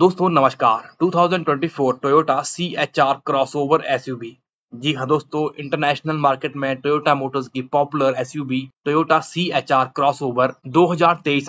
दोस्तों नमस्कार 2024 Toyota C H R crossover S G हाँ दोस्तों इंटरनेशनल मार्केट में टोयोटा मोटर्स की popular S Toyota C H R crossover दो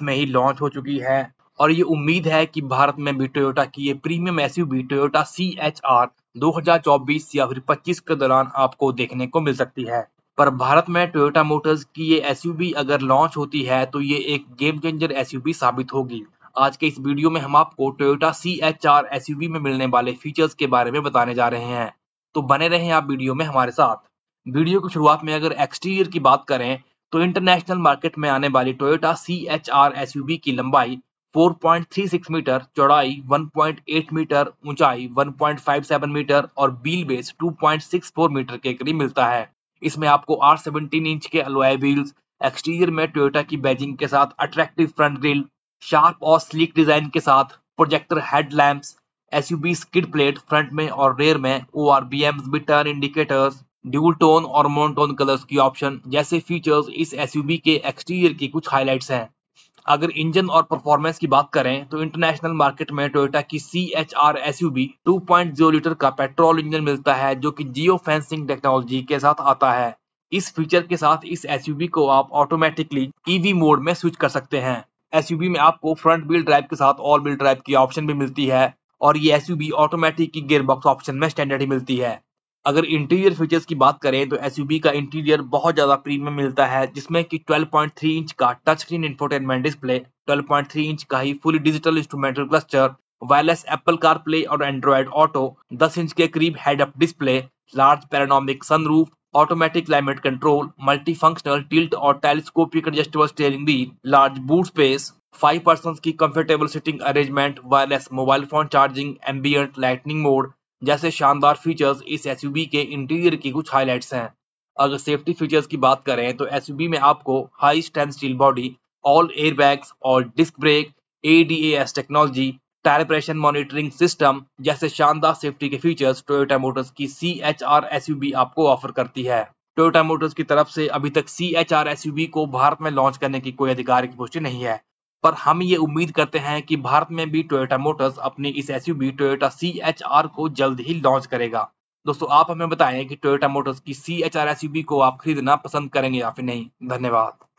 में ही लॉन्च हो चुकी है और ये उम्मीद है कि भारत में भी टोयोटा की ये premium S Toyota C H R चौबीस या फिर 25 के दौरान आपको देखने को मिल सकती है पर भारत में टोयोटा मोटर्स की ये बी अगर लॉन्च होती है तो ये एक गेम चेंजर बी साबित होगी आज के इस वीडियो में हम आपको Toyota C H R S में मिलने वाले फीचर्स के बारे में बताने जा रहे हैं तो बने रहे आप वीडियो में हमारे साथ वीडियो की शुरुआत में अगर एक्सटीरियर की बात करें तो इंटरनेशनल मार्केट में आने वाली Toyota C H R S की लंबाई 4.36 मीटर चौड़ाई 1.8 मीटर ऊंचाई 1.57 मीटर और व्हील बेस 2.64 मीटर के करीब मिलता है इसमें आपको आर सेवनटीन इंच के अलॉय व्हील्स एक्सटीरियर में टोयोटा की बैजिंग के साथ अट्रैक्टिव फ्रंट ग्रिल शार्प और स्लीक डिजाइन के साथ projector S U V skid plate front में और रेयर में O R B M turn indicators dual tone और मोनटोन कलर्स की ऑप्शन जैसे फीचर्स इस एस यू बी के एक्सटीरियर की कुछ हाईलाइट्स हैं अगर इंजन और परफॉर्मेंस की बात करें तो इंटरनेशनल मार्केट में टोयोटा की C H R S U V two point zero litre का पेट्रोल इंजन मिलता है जो कि जियो फेंसिंग टेक्नोलॉजी के साथ आता है इस फीचर के साथ इस एस यू बी को आप ऑटोमेटिकली ईवी मोड में स्विच कर सकते हैं एस में आपको फ्रंट व्हील ड्राइव के साथ ऑल व्हील ड्राइव की ऑप्शन भी मिलती है और ये एस ऑटोमेटिक की गियरबॉक्स ऑप्शन में स्टैंडर्ड ही मिलती है अगर इंटीरियर फीचर्स की बात करें तो एस का इंटीरियर बहुत ज़्यादा प्रीमियम मिलता है जिसमें कि 12.3 इंच का touch screen infotainment display 12.3 inch का ही full digital instrumental cluster wireless Apple car play और एंड्रॉयड ऑटो 10 इंच के करीब head up display large panoramic sunroof automatic climate control, multifunctional tilt or telescopic adjustable steering wheel, large boot space, 5 persons की comfortable seating arrangement wireless mobile phone charging ambient lightning mode जैसे शानदार features इस S के interior की कुछ highlights हैं अगर safety features की बात करें तो एस में आपको high stand steel body all airbags और disc brake A technology tyre pressure monitoring system जैसे शानदार सेफ्टी के फीचर्स टोयोटा मोटर्स की C H R S U V आपको ऑफर करती है टोयोटा मोटर्स की तरफ से अभी तक C H R S U V को भारत में लॉन्च करने की कोई अधिकार की पुष्टि नहीं है पर हम ये उम्मीद करते हैं कि भारत में भी टोयोटा मोटर्स अपनी इस S U V Toyota C H R को जल्द ही लॉन्च करेगा दोस्तों आप हमें बताएं कि टोयोटा मोटर्स की C H R S U V को आप खरीदना पसंद करेंगे या फिर नहीं धन्यवाद